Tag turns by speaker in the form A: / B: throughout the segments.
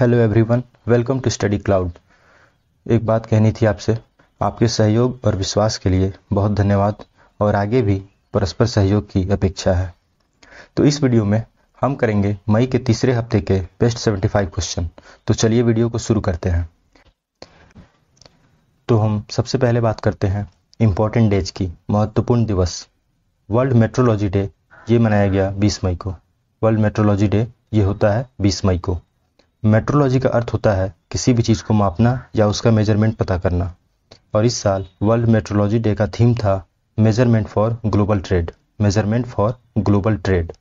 A: Hello everyone welcome to study cloud एक बात कहनी थी आपसे आपके सहयोग और विश्वास के लिए बहुत धन्यवाद और आगे भी परस्पर सहयोग की अपेक्षा है तो इस वीडियो में हम करेंगे मई के तीसरे हफ्ते के बेस्ट 75 क्वेश्चन तो चलिए वीडियो को शुरू करते हैं तो हम सबसे पहले बात करते हैं इंपॉर्टेंट डेज की महत्वपूर्ण दिवस वर्ल्ड मेट्रोलॉजी डे ये मनाया गया 20 मई को वर्ल्ड मेट्रोलॉजी डे ये होता है 20 मई को मेट्रोलॉजी का अर्थ होता है किसी भी चीज़ को मापना या उसका मेजरमेंट पता करना और इस साल वर्ल्ड मेट्रोलॉजी डे का थीम था measurement for global trade measurement for global trade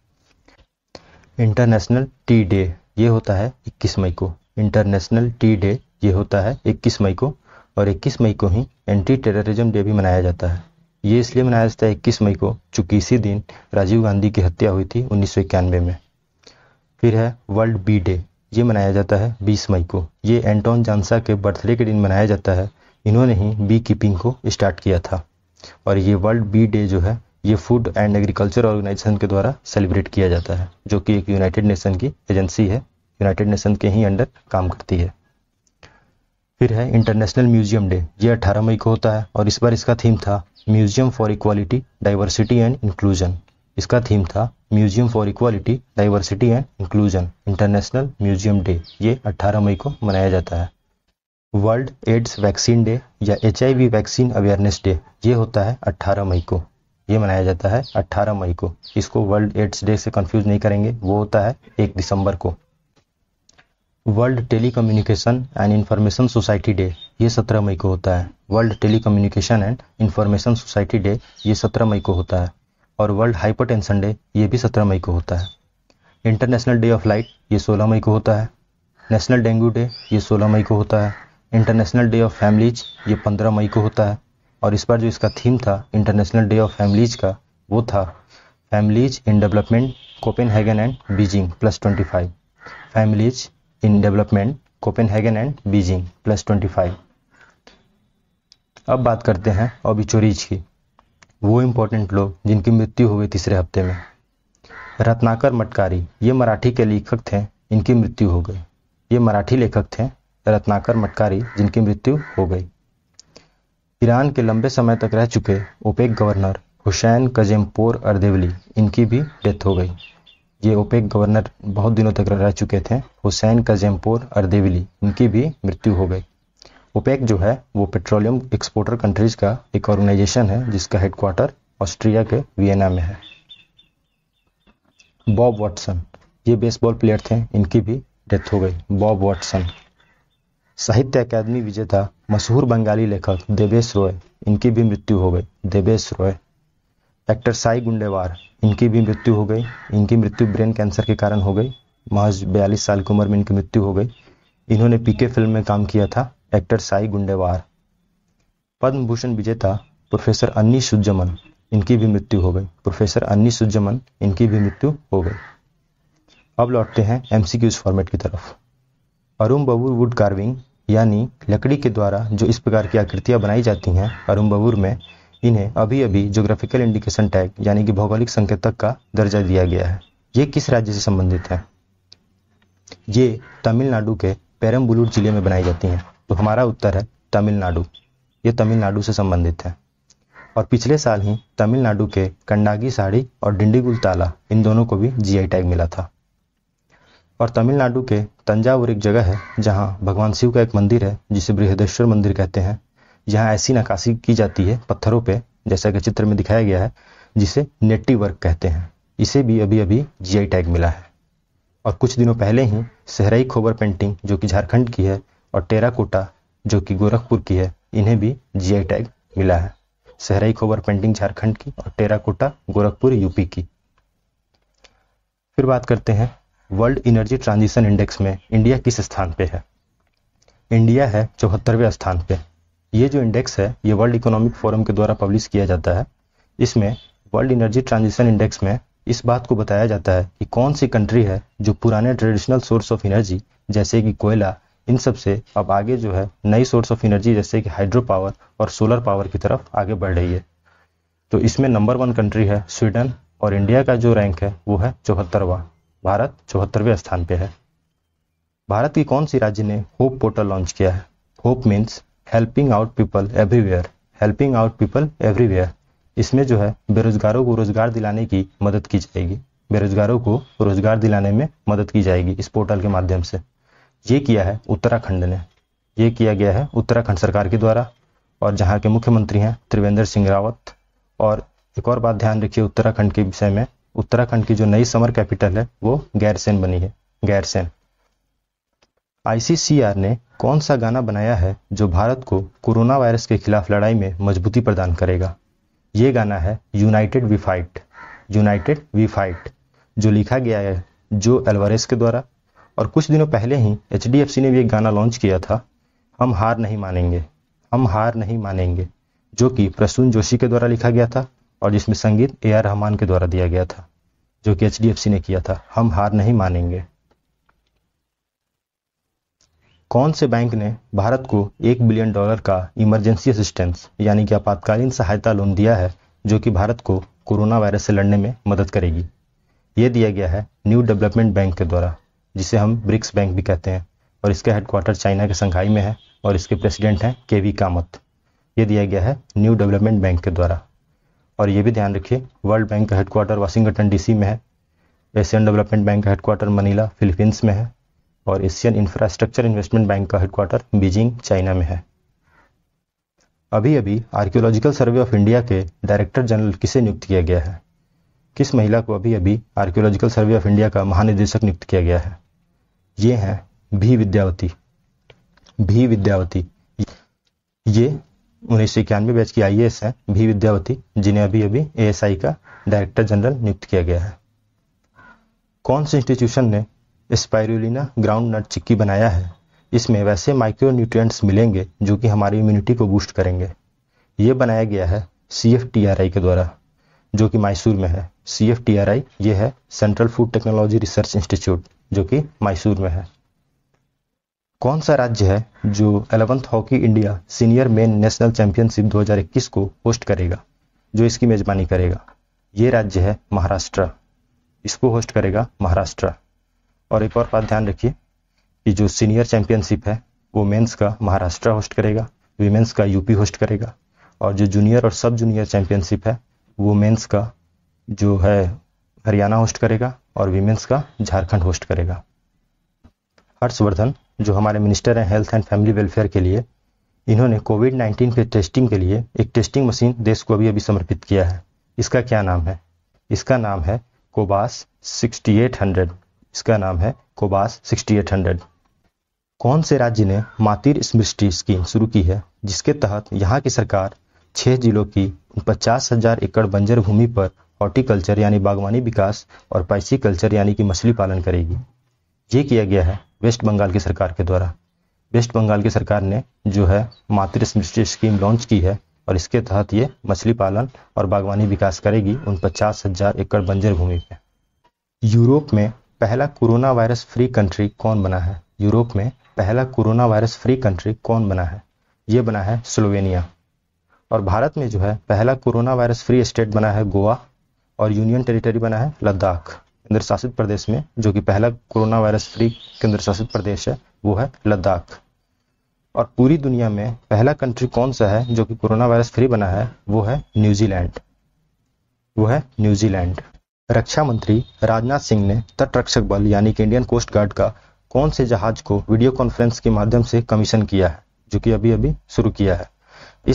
A: international tea day ये होता है 21 मई को इंटरनेशनल टी डे ये होता है 21 मई को और 21 मई को ही एंटी टेररिज्म डे भी मनाया जाता है ये इसलिए मनाया जाता है 21 मई को चूंकि इसी दिन राजीव गांधी की हत्या हुई थी उन्नीस में फिर है वर्ल्ड बी डे ये मनाया जाता है 20 मई को ये एंटोन जानसा के बर्थडे के दिन मनाया जाता है इन्होंने ही बी कीपिंग को स्टार्ट किया था और ये वर्ल्ड बी डे जो है ये फूड एंड एग्रीकल्चर ऑर्गेनाइजेशन के द्वारा सेलिब्रेट किया जाता है जो कि एक यूनाइटेड नेशन की एजेंसी है यूनाइटेड नेशन के ही अंडर काम करती है फिर है इंटरनेशनल म्यूजियम डे ये 18 मई को होता है और इस बार इसका थीम था museum for equality diversity and inclusion इसका थीम था museum for equality diversity and inclusion international museum day ये 18 मई को मनाया जाता है वर्ल्ड एड्स वैक्सीन डे या एच वैक्सीन अवेयरनेस डे ये होता है 18 मई को ये मनाया जाता है 18 मई को इसको वर्ल्ड एड्स डे से कंफ्यूज नहीं करेंगे वो होता है एक दिसंबर को world telecommunication and information society day ये 17 मई को होता है world telecommunication and information society day ये 17 मई को होता है और वर्ल्ड हाइपरटेंशन डे ये भी सत्रह मई को होता है इंटरनेशनल डे ऑफ लाइट ये सोलह मई को होता है नेशनल डेंगू डे ये सोलह मई को होता है इंटरनेशनल डे ऑफ फैमिलीज ये पंद्रह मई को होता है और इस बार जो इसका थीम था इंटरनेशनल डे ऑफ फैमिलीज का वो था families in development Copenhagen and Beijing plus twenty five families in development Copenhagen and Beijing plus twenty five अब बात करते हैं ओबिचोरीज की वो इम्पोर्टेंट लोग जिनकी मृत्यु हो गई तीसरे हफ्ते में रत्नाकर मटकारी ये मराठी के लेखक थे इनकी मृत्यु हो गई ये मराठी लेखक थे रत्नाकर मटकारी जिनकी मृत्यु हो गई ईरान के लंबे समय तक रह चुके OPEC governor Hussein Kazempour Ardebili इनकी भी डेथ हो गई ये ओपेक गवर्नर बहुत दिनों तक रह चुके थे हुसैन कजेमपोर अर्देवली इनकी भी मृत्यु हो गई ओपेक जो है वो पेट्रोलियम एक्सपोर्टर कंट्रीज का एक ऑर्गेनाइजेशन है जिसका हेडक्वार्टर ऑस्ट्रिया के वियना में है बॉब वॉटसन ये बेसबॉल प्लेयर थे इनकी भी डेथ हो गई बॉब वॉटसन साहित्य अकादमी विजेता मशहूर बंगाली लेखक देवेश रॉय इनकी भी मृत्यु हो गई देवेश रॉय एक्टर साई गुंडेवार इनकी भी मृत्यु हो गई इनकी मृत्यु ब्रेन कैंसर के कारण हो गई महज बयालीस साल की उम्र में इनकी मृत्यु हो गई इन्होंने पीके फिल्म में काम किया था एक्टर साई गुंडेवार पद्म भूषण विजेता प्रोफेसर अन्नी सुज्जमन इनकी भी मृत्यु हो गई प्रोफेसर अन्नी सुज्जमन इनकी भी मृत्यु हो गई अब लौटते हैं एमसीक्यूज फॉर्मेट की तरफ अरुण बबूर वुड कार्विंग यानी लकड़ी के द्वारा जो इस प्रकार की आकृतियां बनाई जाती हैं अरुण बबूर में इन्हें अभी अभी ज्योग्राफिकल इंडिकेशन टैग यानी कि भौगोलिक संकेतक का दर्जा दिया गया है ये किस राज्य से संबंधित है ये तमिलनाडु के पेरम्बलूर जिले में बनाई जाती हैं तो हमारा उत्तर है तमिलनाडु ये तमिलनाडु से संबंधित है और पिछले साल ही तमिलनाडु के कंडागी साड़ी और डिंडीगुल ताला इन दोनों को भी जी टैग मिला था और तमिलनाडु के तंजावुर एक जगह है जहाँ भगवान शिव का एक मंदिर है जिसे बृहदेश्वर मंदिर कहते हैं यहां ऐसी नकाशी की जाती है पत्थरों पे जैसा कि चित्र में दिखाया गया है जिसे नेट्टी वर्क कहते हैं इसे भी अभी अभी जीआई टैग मिला है और कुछ दिनों पहले ही सहराई खोबर पेंटिंग जो कि झारखंड की है और टेराकोटा जो कि गोरखपुर की है इन्हें भी जीआई टैग मिला है सहराई खोबर पेंटिंग झारखंड की और टेराकोटा गोरखपुर यूपी की फिर बात करते हैं वर्ल्ड एनर्जी ट्रांजिशन इंडेक्स में इंडिया किस स्थान पे है इंडिया है चौहत्तरवें स्थान पे ये जो इंडेक्स है ये वर्ल्ड इकोनॉमिक फोरम के द्वारा पब्लिश किया जाता है इसमें वर्ल्ड एनर्जी ट्रांजिशन इंडेक्स में इस बात को बताया जाता है कि कौन सी कंट्री है जो पुराने ट्रेडिशनल सोर्स ऑफ एनर्जी जैसे कि कोयला इन सब से अब आगे जो है नई सोर्स ऑफ एनर्जी जैसे कि हाइड्रो पावर और सोलर पावर की तरफ आगे बढ़ रही है तो इसमें नंबर वन कंट्री है स्वीडन और इंडिया का जो रैंक है वो है चौहत्तरवा भारत चौहत्तरवें स्थान पे है भारत की कौन सी राज्य ने होप पोर्टल लॉन्च किया है hope means helping out people everywhere helping out people everywhere इसमें जो है बेरोजगारों को रोजगार दिलाने की मदद की जाएगी बेरोजगारों को रोजगार दिलाने में मदद की जाएगी इस पोर्टल के माध्यम से ये किया है उत्तराखंड ने ये किया गया है उत्तराखंड सरकार के द्वारा और जहाँ के मुख्यमंत्री हैं त्रिवेंद्र सिंह रावत और एक और बात ध्यान रखिए उत्तराखंड के विषय में उत्तराखंड की जो नई समर कैपिटल है वो गैरसेन बनी है गैरसेन आईसीसीआर ने कौन सा गाना बनाया है जो भारत को कोरोना वायरस के खिलाफ लड़ाई में मजबूती प्रदान करेगा ये गाना है united we fight united we fight जो लिखा गया है जो एलवरेस के द्वारा और कुछ दिनों पहले ही एच ने भी एक गाना लॉन्च किया था हम हार नहीं मानेंगे हम हार नहीं मानेंगे जो कि प्रसून जोशी के द्वारा लिखा गया था और जिसमें संगीत ए आर रहमान के द्वारा दिया गया था जो कि एच ने किया था हम हार नहीं मानेंगे कौन से बैंक ने भारत को एक बिलियन डॉलर का इमरजेंसी असिस्टेंस यानी कि आपातकालीन सहायता लोन दिया है जो कि भारत को कोरोना वायरस से लड़ने में मदद करेगी ये दिया गया है न्यू डेवलपमेंट बैंक के द्वारा जिसे हम ब्रिक्स बैंक भी कहते हैं और इसका हेडक्वार्टर चाइना के संघाई में है और इसके प्रेसिडेंट हैं के वी कामत ये दिया गया है न्यू डेवलपमेंट बैंक के द्वारा और ये भी ध्यान रखिए वर्ल्ड बैंक का हेडक्वार्टर वाशिंगटन डीसी में है एशियन डेवलपमेंट बैंक का हेडक्वार्टर मनीला फिलीपींस में है और एशियन इंफ्रास्ट्रक्चर इन्वेस्टमेंट बैंक का हेडक्वार्टर बीजिंग चाइना में है अभी अभी आर्कियोलॉजिकल सर्वे ऑफ इंडिया के डायरेक्टर जनरल किसे नियुक्त किया गया है किस महिला को अभी अभी आर्कियोलॉजिकल सर्वे ऑफ इंडिया का महानिदेशक नियुक्त किया गया है ये हैं भी विद्यावती भी विद्यावती ये उन्नीस सौ इक्यानवे बैच की आई है भी विद्यावती जिन्हें अभी अभी ए का डायरेक्टर जनरल नियुक्त किया गया है कौन से इंस्टीट्यूशन ने स्पायरुलिना ग्राउंड नट चिक्की बनाया है इसमें वैसे माइक्रो न्यूट्रिएंट्स मिलेंगे जो कि हमारी इम्यूनिटी को बूस्ट करेंगे ये बनाया गया है सी के द्वारा जो कि मैसूर में है C F T R I ये है central food technology research institute जो कि मैसूर में है कौन सा राज्य है जो eleventh hockey India senior men national championship 2021 को होस्ट करेगा जो इसकी मेजबानी करेगा ये राज्य है महाराष्ट्र इसको होस्ट करेगा महाराष्ट्र और एक और बात ध्यान रखिए कि जो सीनियर चैंपियनशिप है वो मेंस का महाराष्ट्र होस्ट करेगा वीमेंस का यूपी होस्ट करेगा और जो जूनियर और सब जूनियर चैंपियनशिप है वो मेंस का जो है हरियाणा होस्ट करेगा और वीमेंस का झारखंड होस्ट करेगा हर्षवर्धन जो हमारे मिनिस्टर हैं हेल्थ एंड फैमिली वेलफेयर के लिए इन्होंने कोविड 19 के टेस्टिंग के लिए एक टेस्टिंग मशीन देश को अभी अभी समर्पित किया है इसका क्या नाम है इसका नाम है कोबास 6800 इसका नाम है कोबास 6800 कौन से राज्य ने मातिर स्मृष्टि स्कीम शुरू की है जिसके तहत यहाँ की सरकार छः जिलों की पचास हजार एकड़ बंजर भूमि पर हॉर्टिकल्चर यानी बागवानी विकास और पाइसी कल्चर यानी कि मछली पालन करेगी ये किया गया है वेस्ट बंगाल की सरकार के द्वारा वेस्ट बंगाल की सरकार ने जो है मातृ स्कीम लॉन्च की है और इसके तहत ये मछली पालन और बागवानी विकास करेगी उन पचास हजार एकड़ बंजर भूमि पे यूरोप में पहला कोरोना वायरस फ्री कंट्री कौन बना है यूरोप में पहला कोरोना वायरस फ्री कंट्री कौन बना है ये बना है स्लोवेनिया और भारत में जो है पहला कोरोना वायरस फ्री स्टेट बना है गोवा और यूनियन टेरिटरी बना है लद्दाख केंद्र शासित प्रदेश में जो कि पहला कोरोना वायरस फ्री केंद्र शासित प्रदेश है वो है लद्दाख और पूरी दुनिया में पहला कंट्री कौन सा है जो कि कोरोना वायरस फ्री बना है वो है न्यूजीलैंड वो है न्यूजीलैंड रक्षा मंत्री राजनाथ सिंह ने तटरक्षक बल यानी कि इंडियन कोस्ट गार्ड का कौन से जहाज को वीडियो कॉन्फ्रेंस के माध्यम से कमीशन किया है जो कि अभी अभी शुरू किया है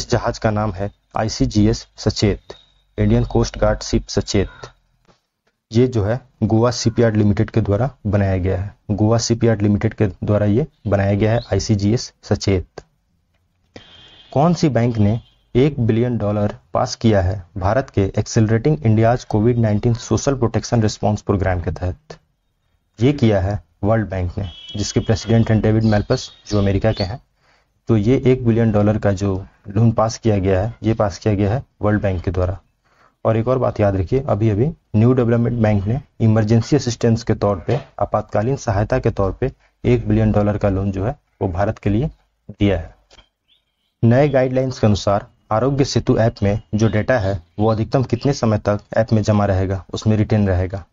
A: इस जहाज का नाम है आईसीजीएस सचेत इंडियन कोस्ट गार्ड शिप सचेत ये जो है गोवा शिपयार्ड लिमिटेड के द्वारा बनाया गया है गोवा शिपयार्ड लिमिटेड के द्वारा ये बनाया गया है आईसीजीएस सचेत कौन सी बैंक ने एक बिलियन डॉलर पास किया है भारत के accelerating India's COVID 19 social protection response programme के तहत ये किया है वर्ल्ड बैंक ने जिसके प्रेसिडेंट हैं डेविड मेल्पस जो अमेरिका के हैं तो ये एक बिलियन डॉलर का जो लोन पास किया गया है ये पास किया गया है वर्ल्ड बैंक के द्वारा और एक और बात याद रखिए अभी अभी न्यू डेवलपमेंट बैंक ने इमरजेंसी असिस्टेंस के तौर पे आपातकालीन सहायता के तौर पे एक बिलियन डॉलर का लोन जो है वो भारत के लिए दिया है नए गाइडलाइंस के अनुसार आरोग्य सेतु ऐप में जो डेटा है वो अधिकतम कितने समय तक ऐप में जमा रहेगा उसमें रिटेन रहेगा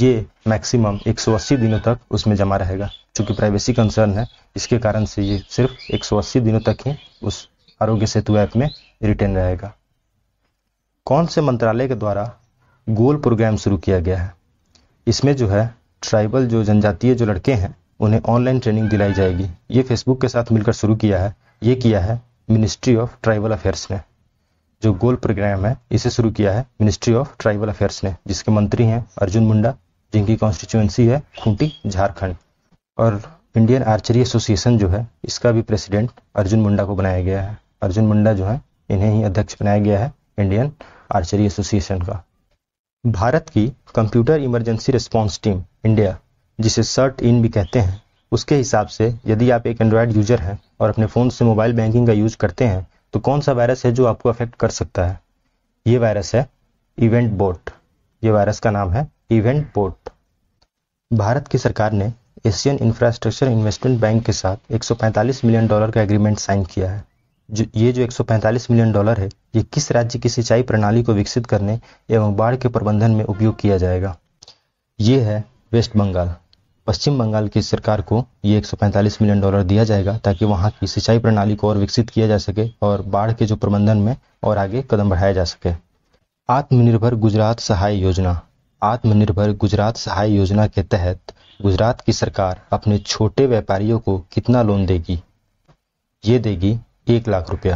A: ये मैक्सिमम 180 दिनों तक उसमें जमा रहेगा क्योंकि प्राइवेसी कंसर्न है इसके कारण से ये सिर्फ 180 दिनों तक ही उस आरोग्य सेतु ऐप में रिटेन रहेगा कौन से मंत्रालय के द्वारा गोल प्रोग्राम शुरू किया गया है इसमें जो है ट्राइबल जो जनजातीय जो लड़के हैं उन्हें ऑनलाइन ट्रेनिंग दिलाई जाएगी ये फेसबुक के साथ मिलकर शुरू किया है ये किया है मिनिस्ट्री ऑफ ट्राइबल अफेयर्स ने जो गोल प्रोग्राम है इसे शुरू किया है मिनिस्ट्री ऑफ ट्राइबल अफेयर्स ने जिसके मंत्री हैं अर्जुन मुंडा जिनकी कॉन्स्टिट्यूएंसी है खूंटी झारखंड और इंडियन आर्चरी एसोसिएशन जो है इसका भी प्रेसिडेंट अर्जुन मुंडा को बनाया गया है अर्जुन मुंडा जो है इन्हें ही अध्यक्ष बनाया गया है इंडियन आर्चरी एसोसिएशन का भारत की computer emergency response team India जिसे सर्ट इन भी कहते हैं उसके हिसाब से यदि आप एक एंड्रॉयड यूजर हैं और अपने फ़ोन से मोबाइल बैंकिंग का यूज करते हैं तो कौन सा वायरस है जो आपको अफेक्ट कर सकता है ये वायरस है इवेंट बोट ये वायरस का नाम है इवेंट बोट भारत की सरकार ने एशियन इंफ्रास्ट्रक्चर इन्वेस्टमेंट बैंक के साथ 145 मिलियन डॉलर का एग्रीमेंट साइन किया है जो ये जो 145 मिलियन डॉलर है ये किस राज्य की सिंचाई प्रणाली को विकसित करने एवं बाढ़ के प्रबंधन में उपयोग किया जाएगा ये है वेस्ट बंगाल पश्चिम बंगाल की सरकार को ये 145 मिलियन डॉलर दिया जाएगा ताकि वहाँ की सिंचाई प्रणाली को और विकसित किया जा सके और बाढ़ के जो प्रबंधन में और आगे कदम बढ़ाया जा सके आत्मनिर्भर गुजरात सहाय योजना आत्मनिर्भर गुजरात सहाय योजना के तहत गुजरात की सरकार अपने छोटे व्यापारियों को कितना लोन देगी ये देगी एक लाख रुपया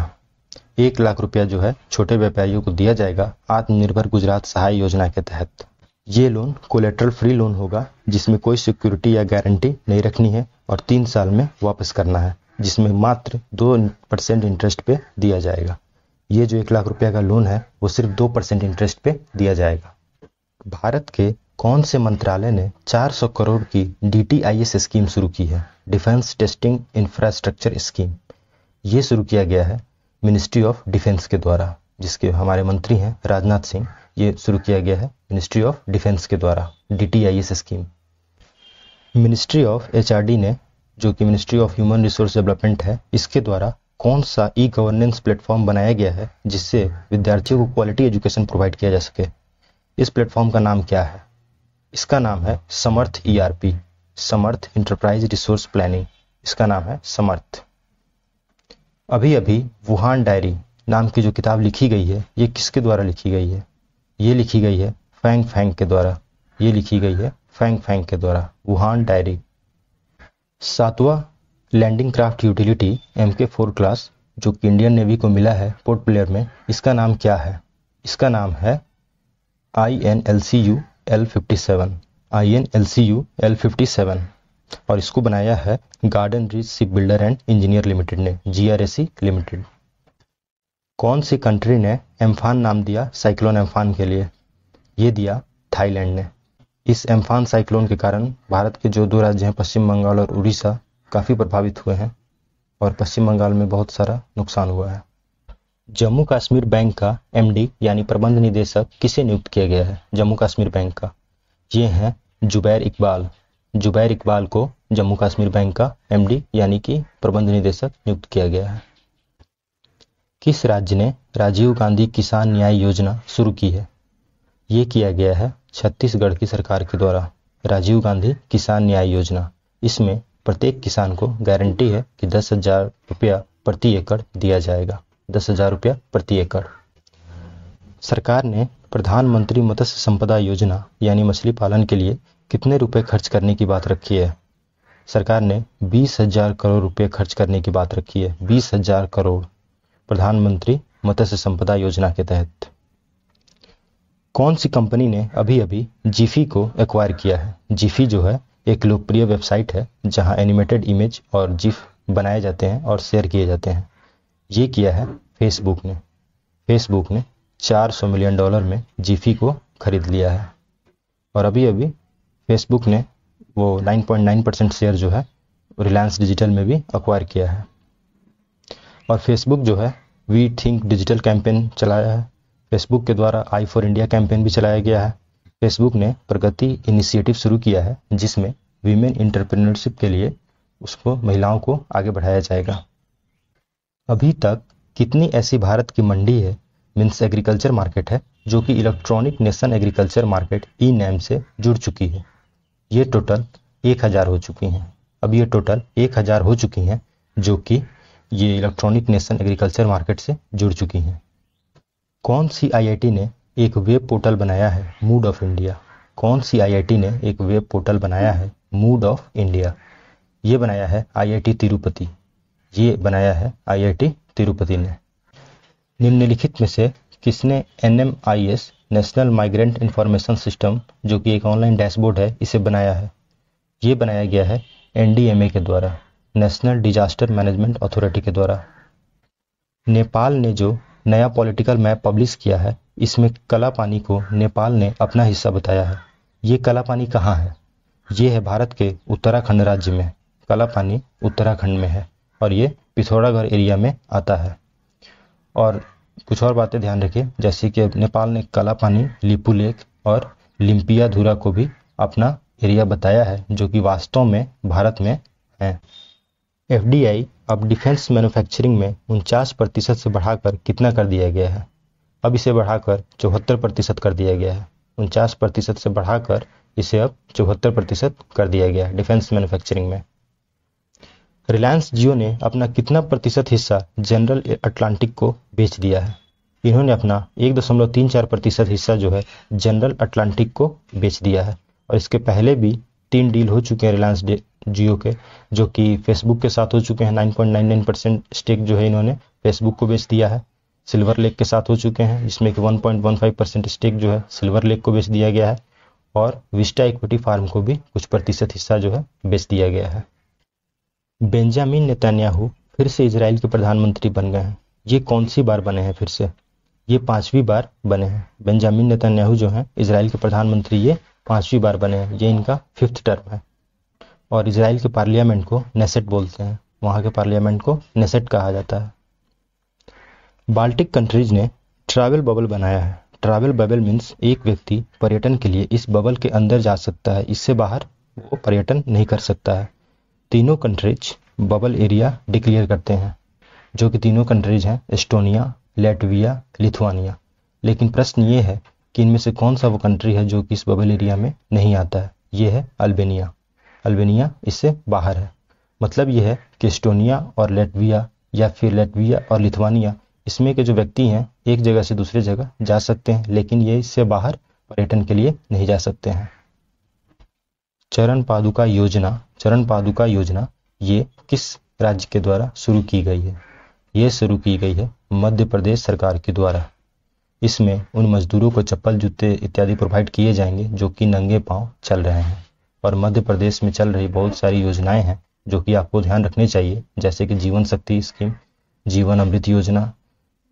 A: एक लाख रुपया जो है छोटे व्यापारियों को दिया जाएगा आत्मनिर्भर गुजरात सहाय योजना के तहत ये लोन कोलेट्रल फ्री लोन होगा जिसमें कोई सिक्योरिटी या गारंटी नहीं रखनी है और तीन साल में वापस करना है जिसमें मात्र दो परसेंट इंटरेस्ट पे दिया जाएगा ये जो एक लाख रुपया का लोन है वो सिर्फ दो परसेंट इंटरेस्ट पे दिया जाएगा भारत के कौन से मंत्रालय ने 400 करोड़ की डी स्कीम शुरू की है डिफेंस टेस्टिंग इंफ्रास्ट्रक्चर स्कीम ये शुरू किया गया है मिनिस्ट्री ऑफ डिफेंस के द्वारा जिसके हमारे मंत्री हैं राजनाथ सिंह ये शुरू किया गया है मिनिस्ट्री ऑफ डिफेंस के द्वारा D scheme ministry of H ने जो कि ministry of human resource development है इसके द्वारा कौन सा ई गवर्नेंस प्लेटफॉर्म बनाया गया है जिससे विद्यार्थियों को क्वालिटी एजुकेशन प्रोवाइड किया जा सके इस प्लेटफॉर्म का नाम क्या है इसका नाम है Samarth ERP e Samarth enterprise resource planning इसका नाम है समर्थ अभी अभी वुहान डायरी नाम की जो किताब लिखी गई है ये किसके द्वारा लिखी गई है ये लिखी गई है फैंग फैंग के द्वारा ये लिखी गई है फैंग फैंग के द्वारा वुहान डायरी सातवा landing craft utility M K four class जो कि इंडियन नेवी को मिला है पोर्ट प्लेयर में इसका नाम क्या है इसका नाम है I N L C U L fifty seven I N L C U L fifty seven और इसको बनाया है garden reach ship builder and engineer limited ने जीआरएसी लिमिटेड कौन सी कंट्री ने एम्फान नाम दिया साइक्लोन एम्फान के लिए ये दिया थाईलैंड ने इस एम्फान साइक्लोन के कारण भारत के जो दो राज्य हैं पश्चिम बंगाल और उड़ीसा काफ़ी प्रभावित हुए हैं और पश्चिम बंगाल में बहुत सारा नुकसान हुआ है जम्मू कश्मीर बैंक का एमडी यानी प्रबंध निदेशक किसे नियुक्त किया गया है जम्मू कश्मीर बैंक का ये हैं जुबैर इकबाल जुबैर इकबाल को जम्मू कश्मीर बैंक का एमडी यानी कि प्रबंध निदेशक नियुक्त किया गया है किस राज्य ने राजीव गांधी किसान न्याय योजना शुरू की है ये किया गया है छत्तीसगढ़ की सरकार के द्वारा राजीव गांधी किसान न्याय योजना इसमें प्रत्येक किसान को गारंटी है कि दस हजार रुपया प्रति एकड़ दिया जाएगा दस हजार रुपया प्रति एकड़ सरकार ने प्रधानमंत्री मत्स्य संपदा योजना यानी मछली पालन के लिए कितने रुपए खर्च करने की बात रखी है सरकार ने बीस हजार करोड़ रुपए खर्च करने की बात रखी है बीस हजार करोड़ प्रधानमंत्री मत्स्य संपदा योजना के तहत कौन सी कंपनी ने अभी अभी जीफी को एक्वायर किया है जीफी जो है एक लोकप्रिय वेबसाइट है जहां एनिमेटेड इमेज और जिफ बनाए जाते हैं और शेयर किए जाते हैं ये किया है फेसबुक ने फेसबुक ने 400 मिलियन डॉलर में जीफी को खरीद लिया है और अभी अभी फेसबुक ने वो 9.9 परसेंट शेयर जो है रिलायंस डिजिटल में भी अक्वायर किया है और फेसबुक जो है वी थिंक डिजिटल कैंपेन चलाया है फेसबुक के द्वारा आई फॉर इंडिया कैंपेन भी चलाया गया है फेसबुक ने प्रगति इनिशिएटिव शुरू किया है जिसमें वीमेन इंटरप्रेन्योरशिप के लिए उसको महिलाओं को आगे बढ़ाया जाएगा अभी तक कितनी ऐसी भारत की मंडी है मीन्स एग्रीकल्चर मार्केट है जो कि electronic nation agriculture market e NAM से जुड़ चुकी है ये टोटल एक हज़ार हो चुकी हैं अब ये टोटल एक हज़ार हो चुकी हैं जो कि ये इलेक्ट्रॉनिक नेशन एग्रीकल्चर मार्केट से जुड़ चुकी हैं कौन सी आईआईटी ने एक वेब पोर्टल बनाया है मूड ऑफ इंडिया कौन सी आईआईटी ने एक वेब पोर्टल बनाया है मूड ऑफ इंडिया ये बनाया है आईआईटी तिरुपति ये बनाया है आईआईटी तिरुपति ने निम्नलिखित में से किसने N national migrant information system जो कि एक ऑनलाइन डैशबोर्ड है इसे बनाया है ये बनाया गया है एन के द्वारा नेशनल डिजास्टर मैनेजमेंट अथॉरिटी के द्वारा नेपाल ने जो नया पॉलिटिकल मैप पब्लिश किया है इसमें कला पानी को नेपाल ने अपना हिस्सा बताया है ये कला पानी कहाँ है ये है भारत के उत्तराखंड राज्य में कला पानी उत्तराखंड में है और ये पिथौरागढ़ एरिया में आता है और कुछ और बातें ध्यान रखें जैसे कि नेपाल ने काला पानी लिपू लेक और लिम्पिया धुरा को भी अपना एरिया बताया है जो कि वास्तव में भारत में है एफ अब डिफेंस मैन्युफैक्चरिंग में उनचास प्रतिशत से बढ़ाकर कितना कर दिया गया है अब इसे बढ़ाकर चौहत्तर प्रतिशत कर दिया गया है उनचास प्रतिशत से बढ़ाकर इसे अब चौहत्तर प्रतिशत कर दिया गया है डिफेंस मैन्युफैक्चरिंग में रिलायंस जियो ने अपना कितना प्रतिशत हिस्सा जनरल अटलांटिक को बेच दिया है इन्होंने अपना एक दशमलव तीन चार प्रतिशत हिस्सा जो है जनरल अटलांटिक को बेच दिया है और इसके पहले भी तीन डील हो चुके हैं रिलायंस जियो के जो कि फेसबुक के साथ हो चुके हैं नाइन परसेंट स्टेक जो है इन्होंने फेसबुक को बेच दिया है सिल्वर लेक के साथ हो चुके हैं जिसमें कि फाइव परसेंट स्टेक जो है सिल्वर लेक को बेच दिया गया है और विस्टा इक्विटी फार्म को भी कुछ प्रतिशत हिस्सा जो है बेच दिया गया है बेंजामिन नेतान्याहू फिर से इसराइल के प्रधानमंत्री बन गए हैं ये कौन सी बार बने हैं फिर से ये पांचवी बार बने हैं बेंजामिन नेतान्याहू जो हैं इसराइल के प्रधानमंत्री ये पांचवी बार बने हैं ये इनका फिफ्थ टर्म है और इसराइल के पार्लियामेंट को नेसेट बोलते हैं वहाँ के पार्लियामेंट को नेसेट कहा जाता है बाल्टिक कंट्रीज ने ट्रैवल बबल बनाया है ट्रैवल बबल मीन्स एक व्यक्ति पर्यटन के लिए इस बबल के अंदर जा सकता है इससे बाहर वो पर्यटन नहीं कर सकता है तीनों कंट्रीज बबल एरिया डिक्लेयर करते हैं जो कि तीनों कंट्रीज हैं एस्टोनिया लेटविया लिथुआनिया लेकिन प्रश्न ये है कि इनमें से कौन सा वो कंट्री है जो कि इस बबल एरिया में नहीं आता है ये है अल्बेनिया अल्बेनिया इससे बाहर है मतलब यह है कि एस्टोनिया और लेटविया या फिर लेटविया और लिथुआनिया इसमें के जो व्यक्ति हैं एक जगह से दूसरे जगह जा सकते हैं लेकिन ये इससे बाहर पर्यटन के लिए नहीं जा सकते हैं चरण पादुका योजना चरण पादुका योजना ये किस राज्य के द्वारा शुरू की गई है ये शुरू की गई है मध्य प्रदेश सरकार के द्वारा इसमें उन मजदूरों को चप्पल जूते इत्यादि प्रोवाइड किए जाएंगे जो कि नंगे पांव चल रहे हैं और मध्य प्रदेश में चल रही बहुत सारी योजनाएं हैं जो कि आपको ध्यान रखने चाहिए जैसे कि जीवन शक्ति स्कीम जीवन अमृत योजना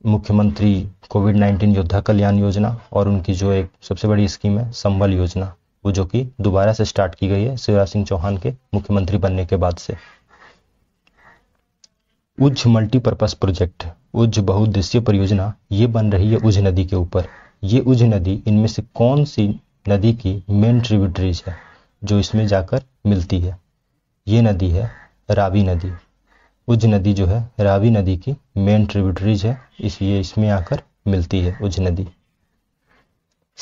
A: मुख्यमंत्री कोविड नाइन्टीन योद्धा कल्याण योजना और उनकी जो एक सबसे बड़ी स्कीम है संबल योजना वो जो कि दोबारा से स्टार्ट की गई है शिवराज सिंह चौहान के मुख्यमंत्री बनने के बाद से उज्ज मल्टीपर्पज प्रोजेक्ट उज्ज बहुद्देश्य परियोजना ये बन रही है उज नदी के ऊपर ये उज नदी इनमें से कौन सी नदी की मेन ट्रिब्यूटरीज है जो इसमें जाकर मिलती है ये नदी है रावी नदी उज नदी जो है रावी नदी की मेन ट्रिब्यूटरीज है इसलिए इसमें आकर मिलती है उज नदी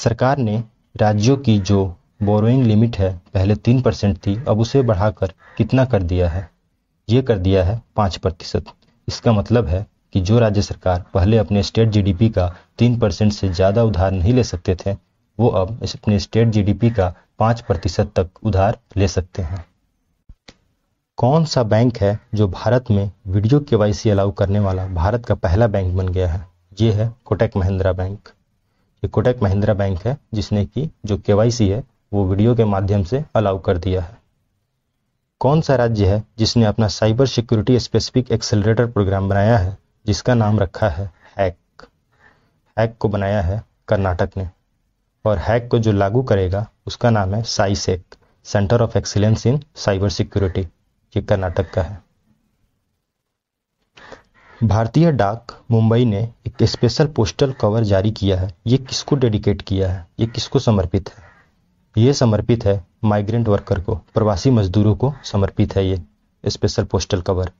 A: सरकार ने राज्यों की जो बोरोइंग लिमिट है पहले तीन परसेंट थी अब उसे बढ़ाकर कितना कर दिया है ये कर दिया है पाँच प्रतिशत इसका मतलब है कि जो राज्य सरकार पहले अपने स्टेट जीडीपी का तीन परसेंट से ज़्यादा उधार नहीं ले सकते थे वो अब अपने स्टेट जीडीपी का पाँच प्रतिशत तक उधार ले सकते हैं कौन सा बैंक है जो भारत में वीडियो के अलाउ करने वाला भारत का पहला बैंक बन गया है ये है कोटक महिंद्रा बैंक ये कोटक महिंद्रा बैंक है जिसने की जो के है वो वीडियो के माध्यम से अलाउ कर दिया है कौन सा राज्य है जिसने अपना cyber security specific accelerator programme बनाया है जिसका नाम रखा है हैक हैक को बनाया है कर्नाटक ने और हैक को जो लागू करेगा उसका नाम है CySecK centre of excellence in cyber security ये कर्नाटक का है भारतीय डाक मुंबई ने एक स्पेशल पोस्टल कवर जारी किया है ये किसको डेडिकेट किया है ये किसको समर्पित है ये समर्पित है माइग्रेंट वर्कर को प्रवासी मजदूरों को समर्पित है ये स्पेशल पोस्टल कवर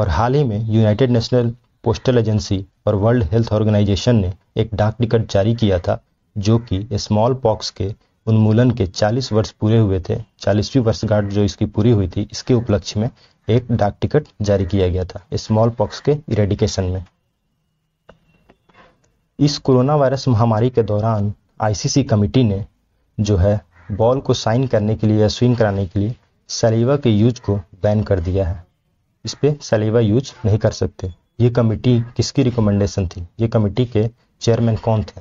A: और हाल ही में यूनाइटेड नेशनल पोस्टल एजेंसी और वर्ल्ड हेल्थ ऑर्गेनाइजेशन ने एक डाक टिकट जारी किया था जो कि स्मॉल पॉक्स के उन्मूलन के 40 वर्ष पूरे हुए थे 40वीं वर्षगांठ जो इसकी पूरी हुई थी इसके उपलक्ष्य में एक डाक टिकट जारी किया गया था स्मॉल पॉक्स के इरेडिकेशन में इस कोरोना वायरस महामारी के दौरान आईसीसी कमेटी ने जो है बॉल को साइन करने के लिए या स्विंग कराने के लिए सलीवा के यूज को बैन कर दिया है इस पर सलीवा यूज नहीं कर सकते ये कमेटी किसकी रिकमेंडेशन थी ये कमेटी के चेयरमैन कौन थे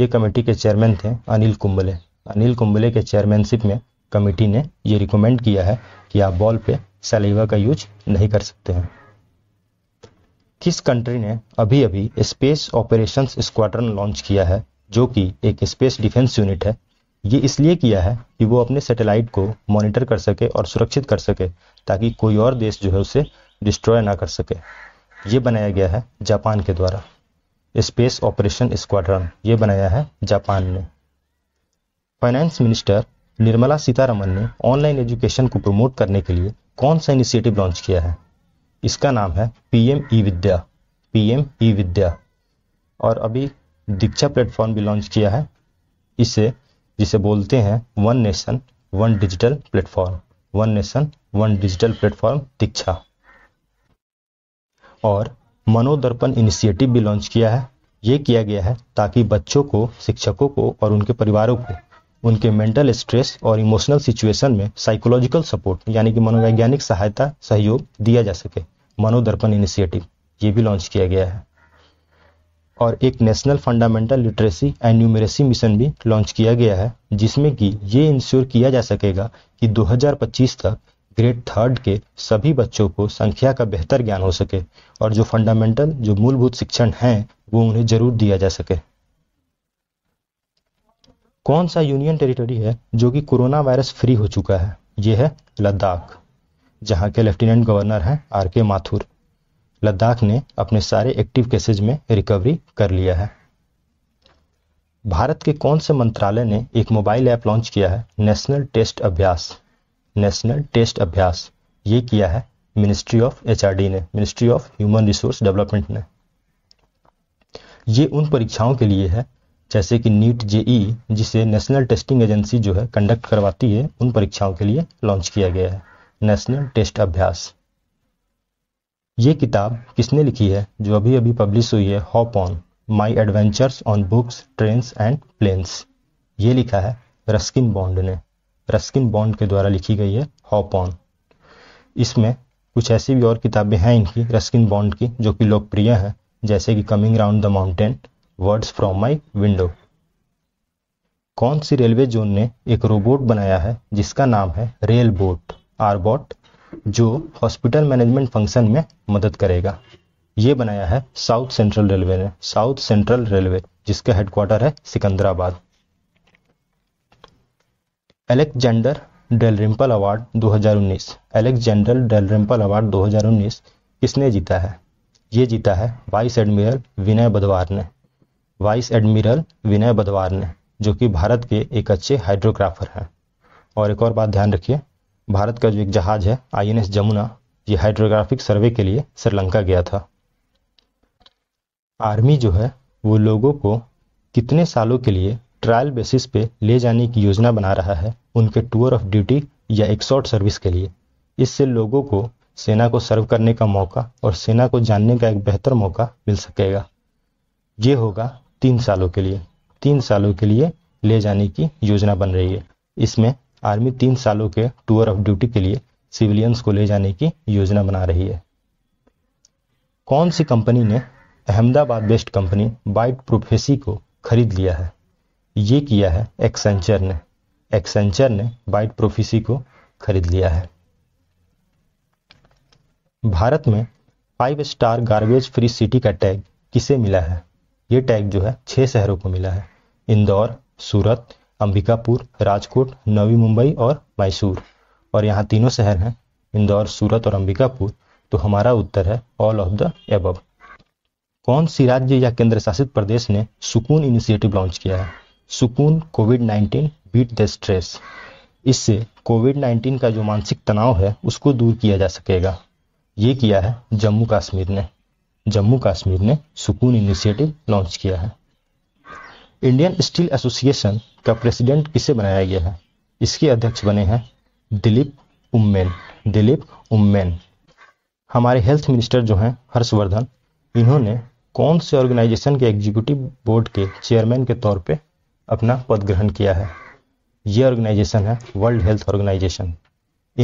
A: ये कमेटी के चेयरमैन थे अनिल कुंबले अनिल कुंबले के चेयरमैनशिप में कमेटी ने ये रिकमेंड किया है कि आप बॉल पे सलीवा का यूज नहीं कर सकते हैं किस कंट्री ने अभी अभी स्पेस ऑपरेशंस स्क्वाड्रन लॉन्च किया है जो कि एक स्पेस डिफेंस यूनिट है ये इसलिए किया है कि वो अपने सैटेलाइट को मॉनिटर कर सके और सुरक्षित कर सके ताकि कोई और देश जो है उसे डिस्ट्रॉय ना कर सके ये बनाया गया है जापान के द्वारा स्पेस ऑपरेशन स्क्वाड्रन ये बनाया है जापान ने फाइनेंस मिनिस्टर निर्मला सीतारमन ने ऑनलाइन एजुकेशन को प्रमोट करने के लिए कौन सा इनिशिएटिव लॉन्च किया है इसका नाम है पीएम ई विद्या पीएम ई विद्या और अभी दीक्षा प्लेटफॉर्म भी लॉन्च किया है इसे जिसे बोलते हैं one nation one digital platform one nation one digital platform Diksha और मनोदर्पण इनिशिएटिव भी लॉन्च किया है ये किया गया है ताकि बच्चों को शिक्षकों को और उनके परिवारों को उनके मेंटल स्ट्रेस और इमोशनल सिचुएशन में साइकोलॉजिकल सपोर्ट यानी कि मनोवैज्ञानिक सहायता सहयोग दिया जा सके मनोदर्पण इनिशिएटिव ये भी लॉन्च किया गया है और एक national fundamental literacy and numeracy mission भी लॉन्च किया गया है जिसमें कि ये इंश्योर किया जा सकेगा कि 2025 तक ग्रेड थर्ड के सभी बच्चों को संख्या का बेहतर ज्ञान हो सके और जो फंडामेंटल जो मूलभूत शिक्षण हैं वो उन्हें जरूर दिया जा सके कौन सा यूनियन टेरिटरी है जो कि कोरोना वायरस फ्री हो चुका है यह है लद्दाख जहाँ के लेफ्टिनेंट गवर्नर हैं आर के माथुर लद्दाख ने अपने सारे एक्टिव केसेज में रिकवरी कर लिया है भारत के कौन से मंत्रालय ने एक मोबाइल ऐप लॉन्च किया है national test Abhyas national test Abhyas ये किया है मिनिस्ट्री ऑफ एचआरडी ने ministry of human resource development ने ये उन परीक्षाओं के लिए है जैसे कि नीट जेई जिसे नेशनल टेस्टिंग एजेंसी जो है कंडक्ट करवाती है उन परीक्षाओं के लिए लॉन्च किया गया है नेशनल टेस्ट अभ्यास ये किताब किसने लिखी है जो अभी अभी पब्लिश हुई है hop on my adventures on books trains and planes ये लिखा है रस्किन बॉन्ड ने रस्किन बॉन्ड के द्वारा लिखी गई है हॉप ऑन इसमें कुछ ऐसी भी और किताबें हैं इनकी रस्किन बॉन्ड की जो कि लोकप्रिय हैं जैसे कि coming round the mountain words from my window कौन सी रेलवे जोन ने एक रोबोट बनाया है जिसका नाम है रेल बोट आरबोट जो हॉस्पिटल मैनेजमेंट फंक्शन में मदद करेगा ये बनाया है साउथ सेंट्रल रेलवे ने साउथ सेंट्रल रेलवे जिसका हेडक्वार्टर है Secunderabad Alexander Dalrymple award 2019 Alexander Dalrymple award 2019 किसने जीता है ये जीता है वाइस एडमिरल विनय बदवार ने वाइस एडमिरल विनय बदवार ने जो कि भारत के एक अच्छे हाइड्रोग्राफर हैं और एक और बात ध्यान रखिए भारत का जो एक जहाज है आईएनएस जमुना ये हाइड्रोग्राफिक सर्वे के लिए श्रीलंका गया था आर्मी जो है वो लोगों को कितने सालों के लिए ट्रायल बेसिस पे ले जाने की योजना बना रहा है उनके टूर ऑफ ड्यूटी या एक शॉर्ट सर्विस के लिए इससे लोगों को सेना को सर्व करने का मौका और सेना को जानने का एक बेहतर मौका मिल सकेगा ये होगा तीन सालों के लिए तीन सालों के लिए ले जाने की योजना बन रही है इसमें आर्मी तीन सालों के टूर ऑफ ड्यूटी के लिए सिविलियंस को ले जाने की योजना बना रही है कौन सी कंपनी ने Ahmedabad based company Byte Prophecy को खरीद लिया है ये किया है एक्सेंचर ने एक्सेंचर ने बाइट प्रोफेसी को खरीद लिया है भारत में five star garbage free city का टैग किसे मिला है ये टैग जो है छह शहरों को मिला है इंदौर सूरत अंबिकापुर राजकोट नवी मुंबई और मैसूर और यहाँ तीनों शहर हैं इंदौर सूरत और अंबिकापुर तो हमारा उत्तर है ऑल ऑफ द एबव कौन सी राज्य या केंद्र शासित प्रदेश ने सुकून इनिशिएटिव लॉन्च किया है Sukoon COVID 19 beat the stress इससे कोविड 19 का जो मानसिक तनाव है उसको दूर किया जा सकेगा ये किया है जम्मू कश्मीर ने जम्मू कश्मीर ने सुकून इनिशिएटिव लॉन्च किया है इंडियन स्टील एसोसिएशन का प्रेसिडेंट किसे बनाया गया है इसके अध्यक्ष बने हैं दिलीप उम्मेन दिलीप उम्मेन हमारे हेल्थ मिनिस्टर जो हैं हर्षवर्धन इन्होंने कौन से ऑर्गेनाइजेशन के एग्जीक्यूटिव बोर्ड के चेयरमैन के तौर पे अपना पद ग्रहण किया है ये ऑर्गेनाइजेशन है वर्ल्ड हेल्थ ऑर्गेनाइजेशन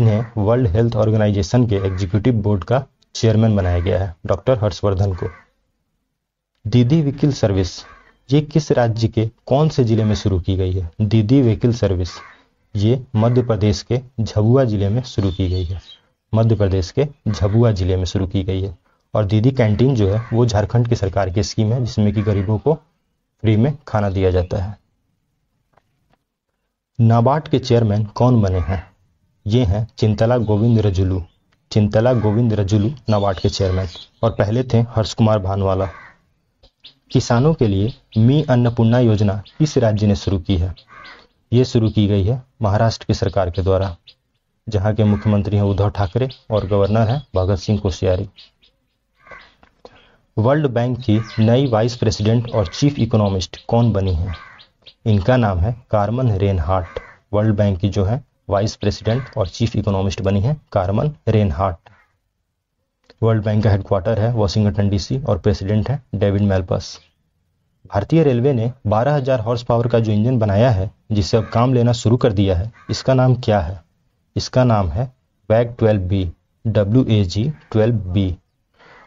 A: इन्हें वर्ल्ड हेल्थ ऑर्गेनाइजेशन के एग्जीक्यूटिव बोर्ड का चेयरमैन बनाया गया है डॉक्टर हर्षवर्धन को दीदी विकिल सर्विस ये किस राज्य के कौन से जिले में शुरू की गई है दीदी व्हीकल सर्विस ये मध्य प्रदेश के झबुआ जिले में शुरू की गई है मध्य प्रदेश के झबुआ जिले में शुरू की गई है और दीदी कैंटीन जो है वो झारखंड की सरकार की स्कीम है जिसमें कि गरीबों को फ्री में खाना दिया जाता है नाबार्ड के चेयरमैन कौन बने हैं ये हैं चिंतला गोविंद रजुलू चिंतला गोविंद रजुलू नाबार्ड के चेयरमैन और पहले थे हर्ष कुमार भानवाला किसानों के लिए मी अन्नपूर्णा योजना इस राज्य ने शुरू की है ये शुरू की गई है महाराष्ट्र की सरकार के द्वारा जहाँ के मुख्यमंत्री हैं उद्धव ठाकरे और गवर्नर हैं भगत सिंह कोश्यारी वर्ल्ड बैंक की नई वाइस प्रेसिडेंट और चीफ इकोनॉमिस्ट कौन बनी है इनका नाम है कार्मन रेनहार्ट वर्ल्ड बैंक की जो है वाइस प्रेसिडेंट और चीफ इकोनॉमिस्ट बनी है कार्मन रेनहार्ट वर्ल्ड बैंक का हेडक्वार्टर है वॉशिंगटन डीसी और प्रेसिडेंट है डेविड मेलपस भारतीय रेलवे ने 12000 हॉर्स पावर का जो इंजन बनाया है जिसे अब काम लेना शुरू कर दिया है इसका नाम क्या है इसका नाम है वैग twelve B W A G twelve B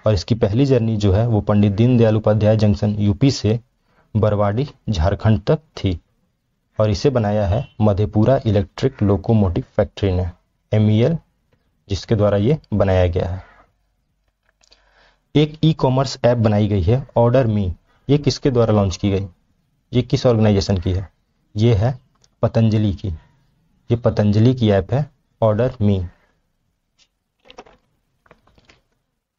A: और इसकी पहली जर्नी जो है वो पंडित दीनदयाल उपाध्याय जंक्शन यूपी से बरवाड़ी झारखंड तक थी और इसे बनाया है मधेपुरा इलेक्ट्रिक लोकोमोटिव फैक्ट्री ने एम e जिसके द्वारा ये बनाया गया है एक ई कॉमर्स ऐप बनाई गई है ऑर्डर मी ये किसके द्वारा लॉन्च की गई ये किस ऑर्गेनाइजेशन की है ये है पतंजलि की ये पतंजलि की ऐप है ऑर्डर मी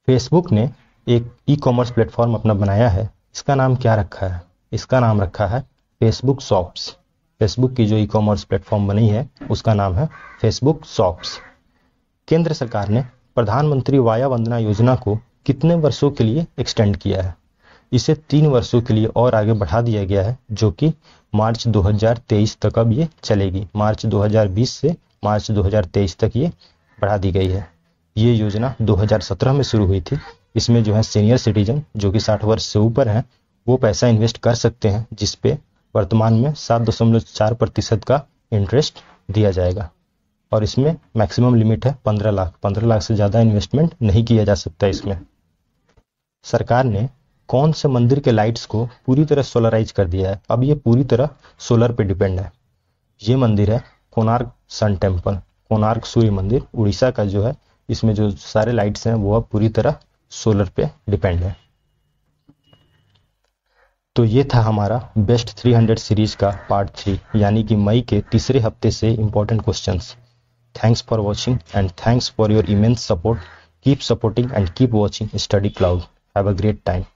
A: फेसबुक ने एक ई कॉमर्स प्लेटफॉर्म अपना बनाया है इसका नाम क्या रखा है इसका नाम रखा है फेसबुक शॉप्स फेसबुक की जो ई कॉमर्स प्लेटफॉर्म बनी है उसका नाम है फेसबुक शॉप्स केंद्र सरकार ने प्रधानमंत्री वाया वंदना योजना को कितने वर्षों के लिए एक्सटेंड किया है इसे तीन वर्षों के लिए और आगे बढ़ा दिया गया है जो कि मार्च 2023 तक अब ये चलेगी मार्च 2020 से मार्च 2023 तक ये बढ़ा दी गई है ये योजना 2017 में शुरू हुई थी इसमें जो है सीनियर सिटीजन जो कि 60 वर्ष से ऊपर हैं वो पैसा इन्वेस्ट कर सकते हैं जिसपे वर्तमान में सात दशमलव चार प्रतिशत का इंटरेस्ट दिया जाएगा और इसमें मैक्सिमम लिमिट है पंद्रह लाख पंद्रह लाख से ज़्यादा इन्वेस्टमेंट नहीं किया जा सकता इसमें सरकार ने कौन से मंदिर के लाइट्स को पूरी तरह सोलराइज कर दिया है अब ये पूरी तरह सोलर पे डिपेंड है ये मंदिर है कोनार्क सन टेम्पल कोनार्क सूर्य मंदिर उड़ीसा का जो है इसमें जो सारे लाइट्स हैं वो अब पूरी तरह सोलर पे डिपेंड है तो ये था हमारा बेस्ट 300 सीरीज का पार्ट थ्री यानी कि मई के तीसरे हफ्ते से important question thanks for watching and thanks for your immense support keep supporting and keep watching study cloud Have a great time.